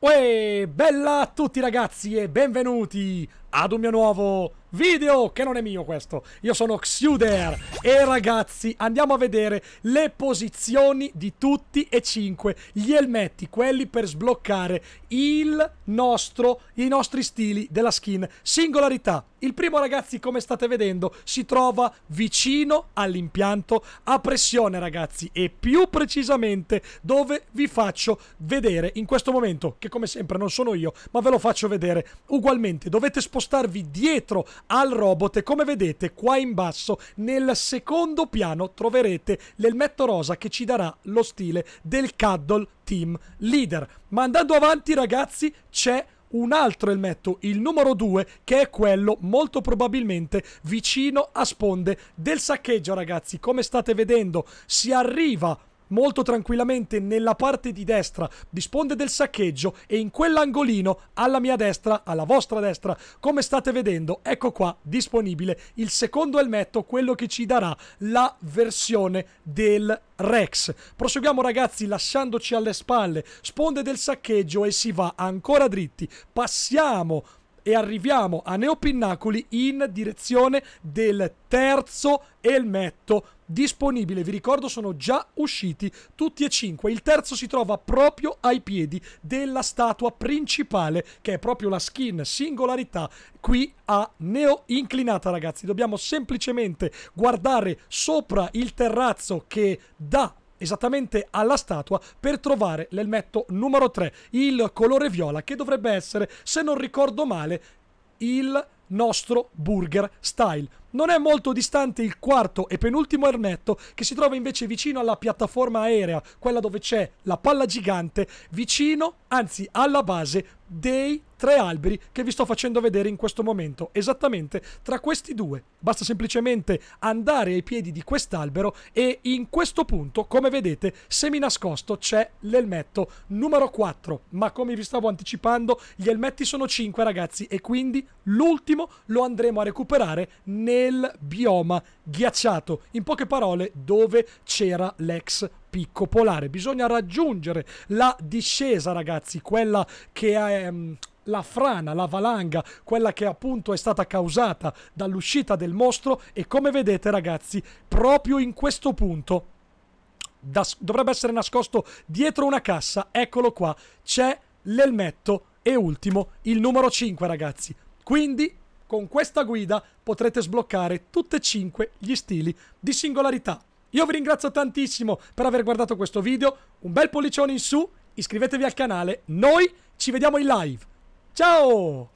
Uè, bella a tutti ragazzi e benvenuti ad un mio nuovo video che non è mio questo io sono Xuder e ragazzi andiamo a vedere le posizioni di tutti e cinque gli elmetti quelli per sbloccare il nostro i nostri stili della skin singolarità il primo, ragazzi, come state vedendo, si trova vicino all'impianto a pressione, ragazzi, e più precisamente dove vi faccio vedere in questo momento, che come sempre non sono io, ma ve lo faccio vedere ugualmente. Dovete spostarvi dietro al robot e come vedete qua in basso, nel secondo piano, troverete l'elmetto rosa che ci darà lo stile del Cuddle Team Leader. Ma andando avanti, ragazzi, c'è un altro elmetto, il numero 2, che è quello molto probabilmente vicino a sponde del saccheggio, ragazzi. Come state vedendo, si arriva molto tranquillamente nella parte di destra, disponde del saccheggio e in quell'angolino alla mia destra, alla vostra destra, come state vedendo, ecco qua disponibile il secondo elmetto, quello che ci darà la versione del Rex. Proseguiamo ragazzi lasciandoci alle spalle sponde del saccheggio e si va ancora dritti. Passiamo e arriviamo a Neopinnacoli in direzione del terzo elmetto disponibile. Vi ricordo sono già usciti tutti e cinque. Il terzo si trova proprio ai piedi della statua principale che è proprio la skin singolarità qui a neo inclinata ragazzi. Dobbiamo semplicemente guardare sopra il terrazzo che dà esattamente alla statua per trovare l'elmetto numero 3, il colore viola che dovrebbe essere, se non ricordo male, il nostro burger style. Non è molto distante il quarto e penultimo ermetto che si trova invece vicino alla piattaforma aerea, quella dove c'è la palla gigante, vicino, anzi alla base dei tre alberi che vi sto facendo vedere in questo momento, esattamente tra questi due. Basta semplicemente andare ai piedi di quest'albero e in questo punto, come vedete, semi nascosto c'è l'elmetto numero 4, ma come vi stavo anticipando, gli elmetti sono 5 ragazzi e quindi l'ultimo lo andremo a recuperare nel bioma ghiacciato, in poche parole dove c'era l'ex picco polare. Bisogna raggiungere la discesa, ragazzi, quella che è mm, la frana, la valanga, quella che appunto è stata causata dall'uscita del mostro e come vedete ragazzi, proprio in questo punto da, dovrebbe essere nascosto dietro una cassa, eccolo qua, c'è l'elmetto e ultimo il numero 5 ragazzi. Quindi con questa guida potrete sbloccare tutte e cinque gli stili di singolarità. Io vi ringrazio tantissimo per aver guardato questo video, un bel pollicione in su, iscrivetevi al canale, noi ci vediamo in live. Ciao!